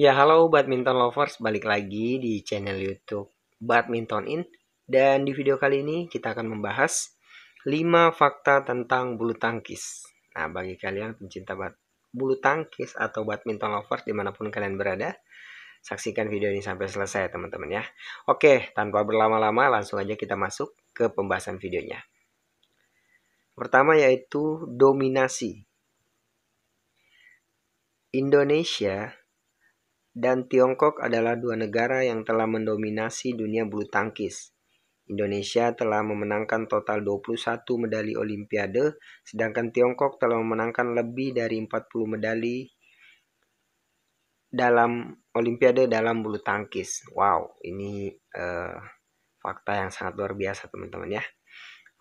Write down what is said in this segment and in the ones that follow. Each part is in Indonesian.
Ya halo badminton lovers, balik lagi di channel youtube Badminton In Dan di video kali ini kita akan membahas 5 fakta tentang bulu tangkis Nah bagi kalian pencinta bad bulu tangkis atau badminton lovers dimanapun kalian berada Saksikan video ini sampai selesai teman-teman ya Oke tanpa berlama-lama langsung aja kita masuk ke pembahasan videonya Pertama yaitu dominasi Indonesia dan Tiongkok adalah dua negara yang telah mendominasi dunia bulu tangkis. Indonesia telah memenangkan total 21 medali olimpiade, sedangkan Tiongkok telah memenangkan lebih dari 40 medali dalam olimpiade dalam bulu tangkis. Wow, ini uh, fakta yang sangat luar biasa teman-teman ya.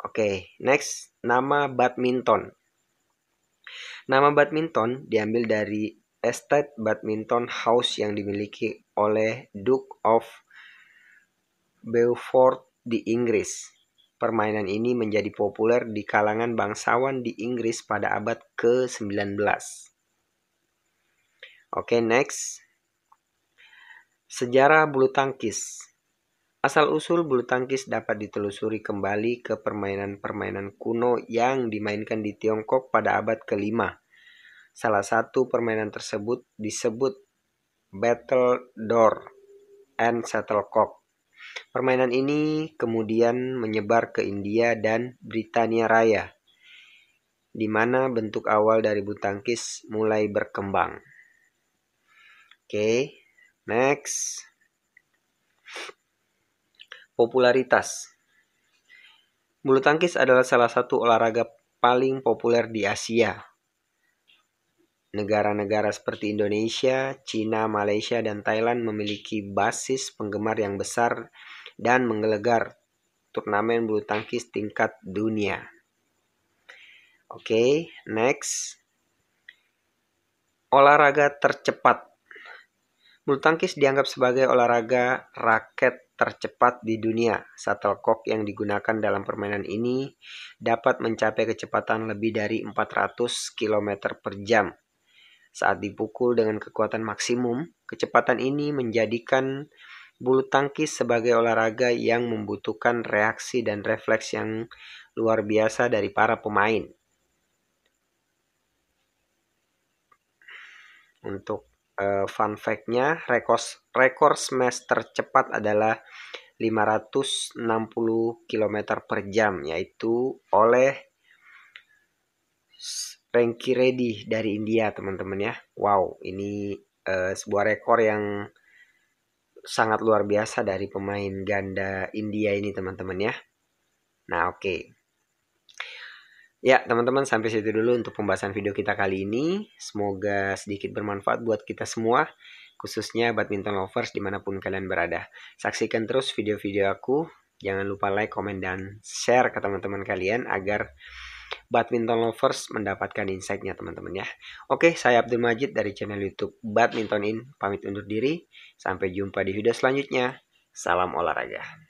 Oke, okay, next nama badminton. Nama badminton diambil dari estate Badminton House yang dimiliki oleh Duke of Beaufort di Inggris. Permainan ini menjadi populer di kalangan bangsawan di Inggris pada abad ke-19. Oke, okay, next. Sejarah bulu tangkis. Asal-usul bulu tangkis dapat ditelusuri kembali ke permainan-permainan kuno yang dimainkan di Tiongkok pada abad ke-5. Salah satu permainan tersebut disebut Battle Door and Shuttlecock. Permainan ini kemudian menyebar ke India dan Britania Raya, di mana bentuk awal dari bulu mulai berkembang. Oke, okay, next. Popularitas. Bulu tangkis adalah salah satu olahraga paling populer di Asia Negara-negara seperti Indonesia, China, Malaysia, dan Thailand memiliki basis penggemar yang besar dan menggelegar turnamen bulu tangkis tingkat dunia. Oke, okay, next. Olahraga tercepat. Bulu tangkis dianggap sebagai olahraga raket tercepat di dunia. Shuttlecock yang digunakan dalam permainan ini dapat mencapai kecepatan lebih dari 400 km per jam saat dipukul dengan kekuatan maksimum, kecepatan ini menjadikan bulu tangkis sebagai olahraga yang membutuhkan reaksi dan refleks yang luar biasa dari para pemain. Untuk uh, fun fact-nya, rekor, rekor smash tercepat adalah 560 km per jam, yaitu oleh Ranky Reddy dari India teman-teman ya. Wow, ini uh, sebuah rekor yang sangat luar biasa dari pemain ganda India ini teman-teman ya. Nah oke. Okay. Ya teman-teman sampai situ dulu untuk pembahasan video kita kali ini. Semoga sedikit bermanfaat buat kita semua. Khususnya badminton lovers dimanapun kalian berada. Saksikan terus video-video aku. Jangan lupa like, komen, dan share ke teman-teman kalian agar badminton lovers mendapatkan insightnya teman-teman ya. Oke, saya Abdul Majid dari channel YouTube Badminton In pamit undur diri. Sampai jumpa di video selanjutnya. Salam olahraga.